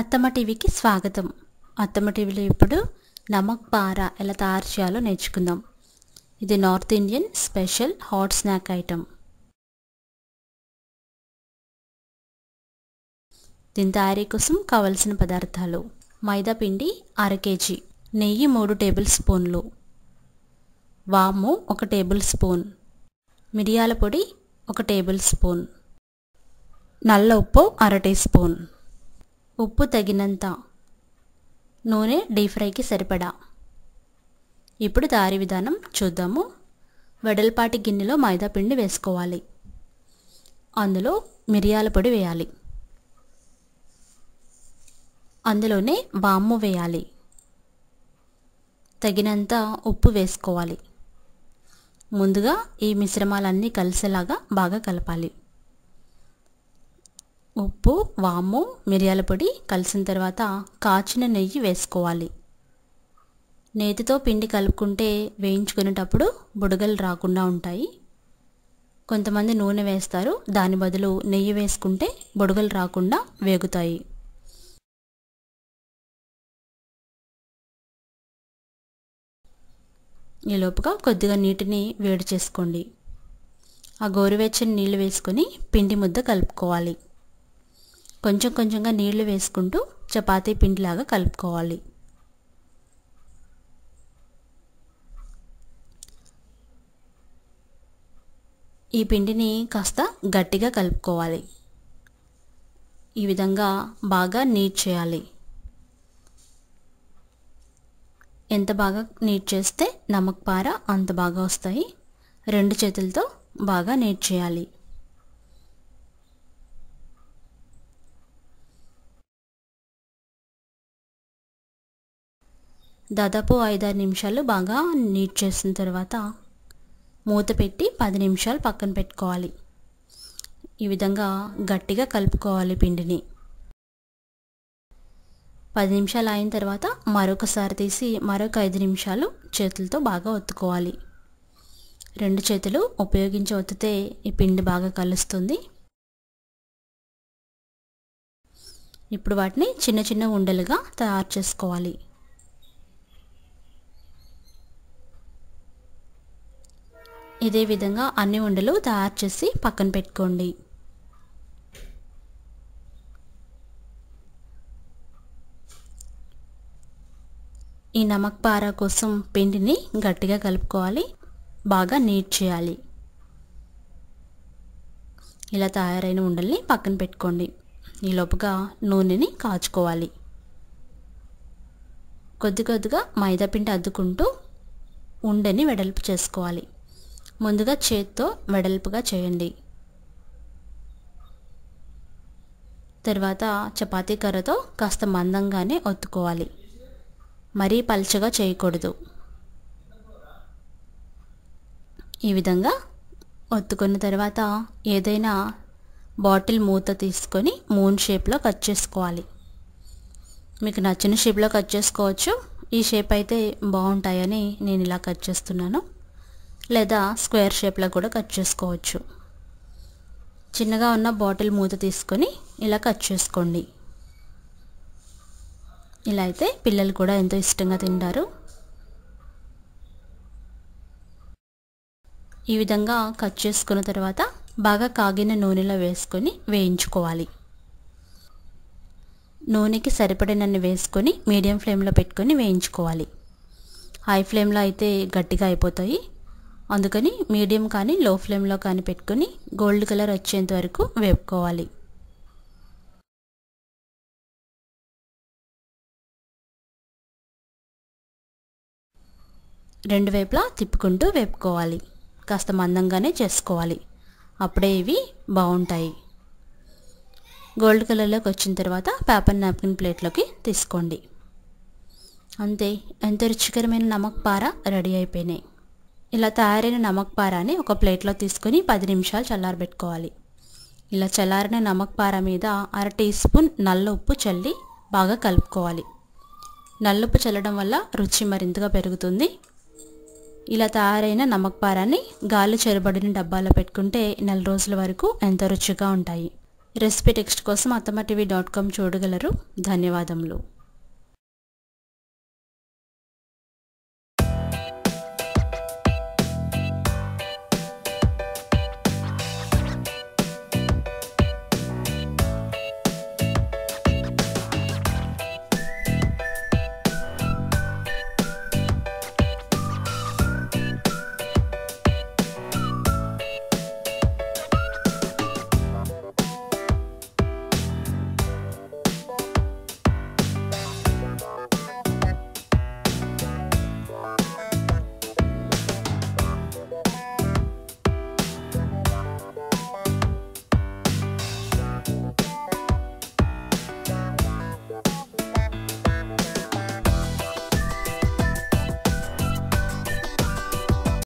అత్తమ్మ టీవీకి స్వాగతం అత్తమ్మ టీవీలో ఇప్పుడు నమక్ పార ఎలా తయారు చేయాలో నేర్చుకుందాం ఇది north Indian special hot snack item దీని తయారీ కోసం కావలసిన పదార్థాలు మైదా పిండి అర కేజీ నెయ్యి మూడు టేబుల్ స్పూన్లు వాము ఒక టేబుల్ స్పూన్ మిరియాల పొడి ఒక టేబుల్ స్పూన్ నల్ల ఉప్పు అర టీ స్పూన్ ఉప్పు తగినంత నూనె డీప్ ఫ్రైకి సరిపడా ఇప్పుడు తయారీ విధానం చూద్దాము వెడల్పాటి గిన్నెలో మైదా పిండి వేసుకోవాలి అందులో మిరియాల పొడి వేయాలి అందులోనే బామ్ము వేయాలి తగినంత ఉప్పు వేసుకోవాలి ముందుగా ఈ మిశ్రమాలన్నీ కలిసేలాగా బాగా కలపాలి ఉప్పు వాము మిరియాల పొడి కలిసిన తర్వాత కాచిన నెయ్యి వేసుకోవాలి నేతితో పిండి కలుపుకుంటే వేయించుకునేటప్పుడు బుడగలు రాకుండా ఉంటాయి కొంతమంది నూనె వేస్తారు దాని బదులు నెయ్యి వేసుకుంటే బుడగలు రాకుండా వేగుతాయి ఈ లోపుగా కొద్దిగా నీటిని వేడి చేసుకోండి ఆ గోరువెచ్చని నీళ్ళు వేసుకొని పిండి ముద్ద కలుపుకోవాలి కొంచెం కొంచెంగా నీళ్లు వేసుకుంటూ చపాతీ పిండిలాగా కలుపుకోవాలి ఈ పిండిని కాస్త గట్టిగా కలుపుకోవాలి ఈ విధంగా బాగా నీట్ చేయాలి ఎంత బాగా నీట్ చేస్తే నమ్మకపార అంత బాగా వస్తాయి రెండు చేతులతో బాగా నీట్ చేయాలి దాదాపు ఐదారు నిమిషాలు బాగా నీట్ చేసిన తర్వాత మూత పెట్టి పది నిమిషాలు పక్కన పెట్టుకోవాలి ఈ విధంగా గట్టిగా కలుపుకోవాలి పిండిని పది నిమిషాలు అయిన తర్వాత మరొకసారి తీసి మరొక ఐదు నిమిషాలు చేతులతో బాగా ఒత్తుకోవాలి రెండు చేతులు ఉపయోగించి ఒత్తితే ఈ పిండి బాగా కలుస్తుంది ఇప్పుడు వాటిని చిన్న చిన్న ఉండలుగా తయారు చేసుకోవాలి ఇదే విధంగా అన్ని ఉండలు తయారు చేసి పక్కన పెట్టుకోండి ఈ నమక్ పార కోసం పిండిని గట్టిగా కలుపుకోవాలి బాగా నీట్ చేయాలి ఇలా తయారైన ఉండల్ని పక్కన పెట్టుకోండి ఈ లోపుగా నూనెని కాచుకోవాలి కొద్ది కొద్దిగా మైదా పిండి అద్దుకుంటూ ఉండని వెడల్పు చేసుకోవాలి ముందుగా చేత్తో వెడల్పుగా చేయండి తర్వాత చపాతీ కర్రతో కాస్త మందంగానే ఒత్తుకోవాలి మరీ పల్చగా చేయకూడదు ఈ విధంగా ఒత్తుకున్న తర్వాత ఏదైనా బాటిల్ మూత తీసుకొని మూన్ షేప్లో కట్ చేసుకోవాలి మీకు నచ్చిన షేప్లో కట్ చేసుకోవచ్చు ఈ షేప్ అయితే బాగుంటాయని నేను ఇలా కట్ చేస్తున్నాను లేదా స్క్వేర్ షేప్లో కూడా కట్ చేసుకోవచ్చు చిన్నగా ఉన్న బాటిల్ మూత తీసుకొని ఇలా కట్ చేసుకోండి ఇలా అయితే పిల్లలు కూడా ఎంతో ఇష్టంగా తింటారు ఈ విధంగా కట్ చేసుకున్న తర్వాత బాగా కాగిన నూనెలో వేసుకొని వేయించుకోవాలి నూనెకి సరిపడినన్ని వేసుకొని మీడియం ఫ్లేమ్లో పెట్టుకొని వేయించుకోవాలి హై ఫ్లేమ్లో అయితే గట్టిగా అయిపోతాయి అందుకని మీడియం కానీ లో ఫ్లేమ్లో కానీ పెట్టుకొని గోల్డ్ కలర్ వచ్చేంత వరకు వేపుకోవాలి రెండు వైపులా తిప్పుకుంటూ వేపుకోవాలి కాస్త మందంగానే చేసుకోవాలి అప్పుడే ఇవి బాగుంటాయి గోల్డ్ కలర్లోకి వచ్చిన తర్వాత పేపర్ నాప్కిన్ ప్లేట్లోకి తీసుకోండి అంతే ఎంతో రుచికరమైన నమక్ పార రెడీ అయిపోయినాయి ఇలా తయారైన నమక్ పారాని ఒక ప్లేట్లో తీసుకుని పది నిమిషాలు చల్లారబెట్టుకోవాలి ఇలా చల్లారిన నమక్ పార మీద అర టీ స్పూన్ నల్ల ఉప్పు చల్లి బాగా కలుపుకోవాలి నల్లుప్పు చల్లడం వల్ల రుచి మరింతగా పెరుగుతుంది ఇలా తయారైన నమక్ పారాన్ని గాలి చెరబడిన డబ్బాలో పెట్టుకుంటే నెల రోజుల వరకు ఎంతో రుచిగా ఉంటాయి రెసిపీ టెక్స్ట్ కోసం అత్తమ్మ టీవీ డాట్ కామ్ చూడగలరు ధన్యవాదములు